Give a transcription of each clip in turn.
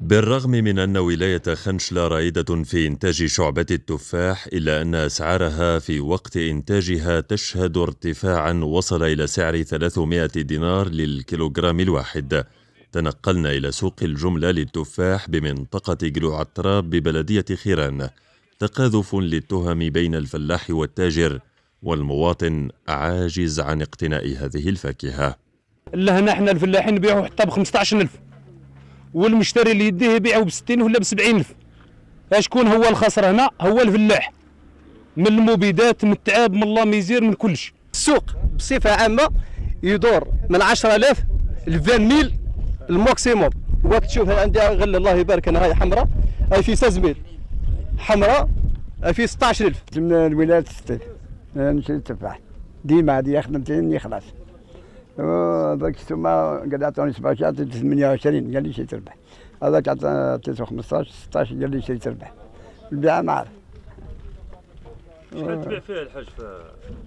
بالرغم من أن ولاية خنشلة رائدة في إنتاج شعبة التفاح إلا أن أسعارها في وقت إنتاجها تشهد ارتفاعا وصل إلى سعر 300 دينار للكيلوغرام الواحد تنقلنا إلى سوق الجملة للتفاح بمنطقة عطراب ببلدية خيران تقاذف للتهم بين الفلاح والتاجر والمواطن عاجز عن اقتناء هذه الفاكهة لهنا احنا الفلاحين نبيعوا حتى ب 15000 والمشتري اللي يديه يبيعه ب 60 ولا ب 70000 اشكون هو الخسر هنا هو الفلاح من المبيدات من التعب من الله ميزير من كلش السوق بصفه عامه يدور من 10000 ل 20000 الماكسيموم وقت تشوف عندي غل الله يبارك انا هاي حمراء هاي في 6000 حمراء هاي في 16000 من الولايات انا نمشي نتبع ديما هذه خدمتين يخلص هذاك ثم قد عطوني 17 عطيت 28 قال لي شريت ربح هذاك عطيته 15 16 قال لي شريت ربح البيعه ما عرف شحال تبيع فيها الحاج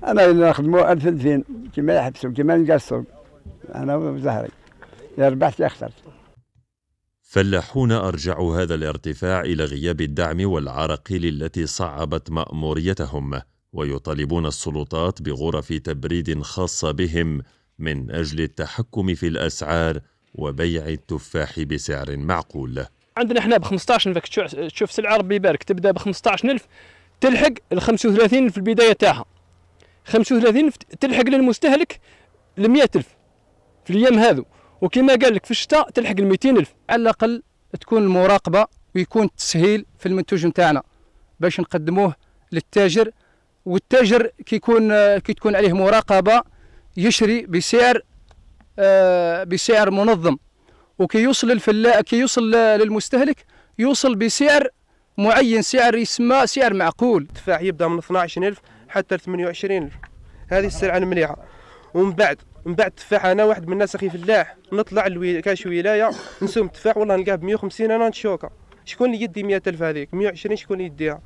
انا نخدموا 1200 كيما يحبسوا كيما نلقى انا وزهري يا ربحت يا خسرت فلاحون أرجعوا هذا الارتفاع إلى غياب الدعم والعراقيل التي صعبت مأموريتهم ويطالبون السلطات بغرف تبريد خاصة بهم من أجل التحكم في الأسعار وبيع التفاح بسعر معقول عندنا احنا ب 15 تشوف سلعه ربي يبارك تبدا ب 15000 تلحق ال 35 في البدايه تاعها 35 تلحق للمستهلك ل 100000 في الايام هذو وكما قال لك في الشتاء تلحق ال 200000 على الاقل تكون المراقبه ويكون تسهيل في المنتوج نتاعنا باش نقدموه للتاجر والتاجر كيكون كي تكون عليه مراقبه يشري بسعر آه، بسعر منظم وكي يوصل الفلا كي يوصل للمستهلك يوصل بسعر معين سعر يسمى سعر معقول التفاح يبدا من 12000 حتى 28000 هذه السلعه المليحه ومن بعد من بعد التفاح انا واحد من الناس اخي فلاح نطلع الوي... كاش ولايه نسوم التفاح والله نلقاه ب 150 انا نشوكه شكون اللي يدي 100000 هذيك 120 شكون اللي يديها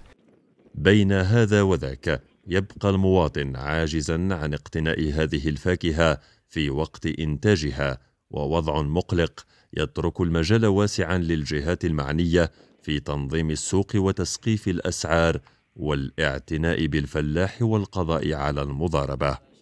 بين هذا وذاك يبقى المواطن عاجزا عن اقتناء هذه الفاكهه في وقت انتاجها ووضع مقلق يترك المجال واسعا للجهات المعنيه في تنظيم السوق وتسقيف الاسعار والاعتناء بالفلاح والقضاء على المضاربه